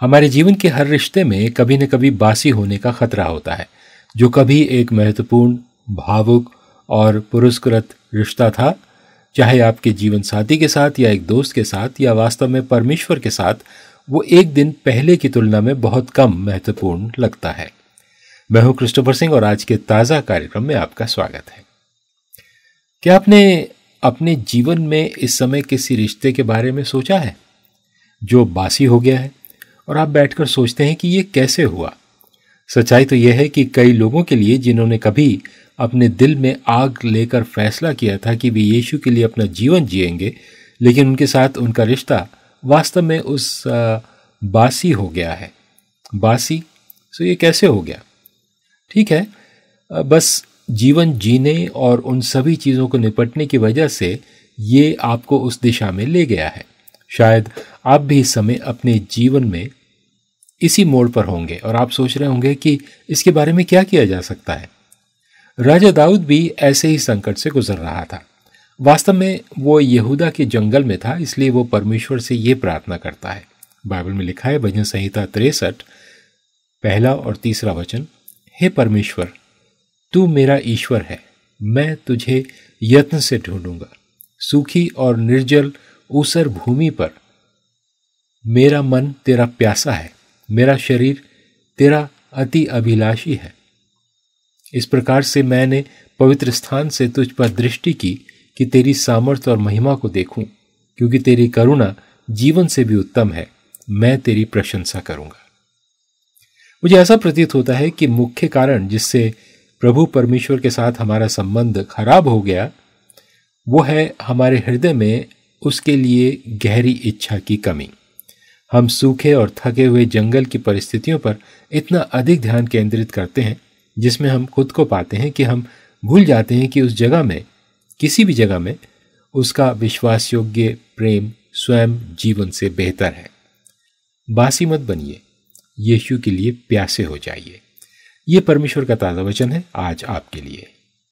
हमारे जीवन के हर रिश्ते में कभी न कभी बासी होने का खतरा होता है जो कभी एक महत्वपूर्ण भावुक और पुरस्कृत रिश्ता था चाहे आपके जीवन साथी के साथ या एक दोस्त के साथ या वास्तव में परमेश्वर के साथ वो एक दिन पहले की तुलना में बहुत कम महत्वपूर्ण लगता है मैं हूं क्रिस्टोफर सिंह और आज के ताज़ा कार्यक्रम में आपका स्वागत है क्या आपने अपने जीवन में इस समय किसी रिश्ते के बारे में सोचा है जो बासी हो गया है और आप बैठकर सोचते हैं कि ये कैसे हुआ सच्चाई तो यह है कि कई लोगों के लिए जिन्होंने कभी अपने दिल में आग लेकर फैसला किया था कि वे यीशु के लिए अपना जीवन जिएंगे लेकिन उनके साथ उनका रिश्ता वास्तव में उस बासी हो गया है बासी सो ये कैसे हो गया ठीक है बस जीवन जीने और उन सभी चीज़ों को निपटने की वजह से ये आपको उस दिशा में ले गया है शायद आप भी इस समय अपने जीवन में इसी मोड़ पर होंगे और आप सोच रहे होंगे कि इसके बारे में क्या किया जा सकता है राजा दाऊद भी ऐसे ही संकट से गुजर रहा था वास्तव में वो यहूदा के जंगल में था इसलिए वो परमेश्वर से ये प्रार्थना करता है बाइबल में लिखा है भजन संहिता तिरसठ पहला और तीसरा वचन हे परमेश्वर तू मेरा ईश्वर है मैं तुझे यत्न से ढूंढूंगा सूखी और निर्जल ऊसर भूमि पर मेरा मन तेरा प्यासा है मेरा शरीर तेरा अति अभिलाषी है इस प्रकार से मैंने पवित्र स्थान से तुझ पर दृष्टि की कि तेरी सामर्थ्य और महिमा को देखूं क्योंकि तेरी करुणा जीवन से भी उत्तम है मैं तेरी प्रशंसा करूंगा मुझे ऐसा प्रतीत होता है कि मुख्य कारण जिससे प्रभु परमेश्वर के साथ हमारा संबंध खराब हो गया वो है हमारे हृदय में उसके लिए गहरी इच्छा की कमी हम सूखे और थके हुए जंगल की परिस्थितियों पर इतना अधिक ध्यान केंद्रित करते हैं जिसमें हम खुद को पाते हैं कि हम भूल जाते हैं कि उस जगह में किसी भी जगह में उसका विश्वास योग्य प्रेम स्वयं जीवन से बेहतर है बासी मत बनिए यीशु के लिए प्यासे हो जाइए ये परमेश्वर का ताज़ा वचन है आज आपके लिए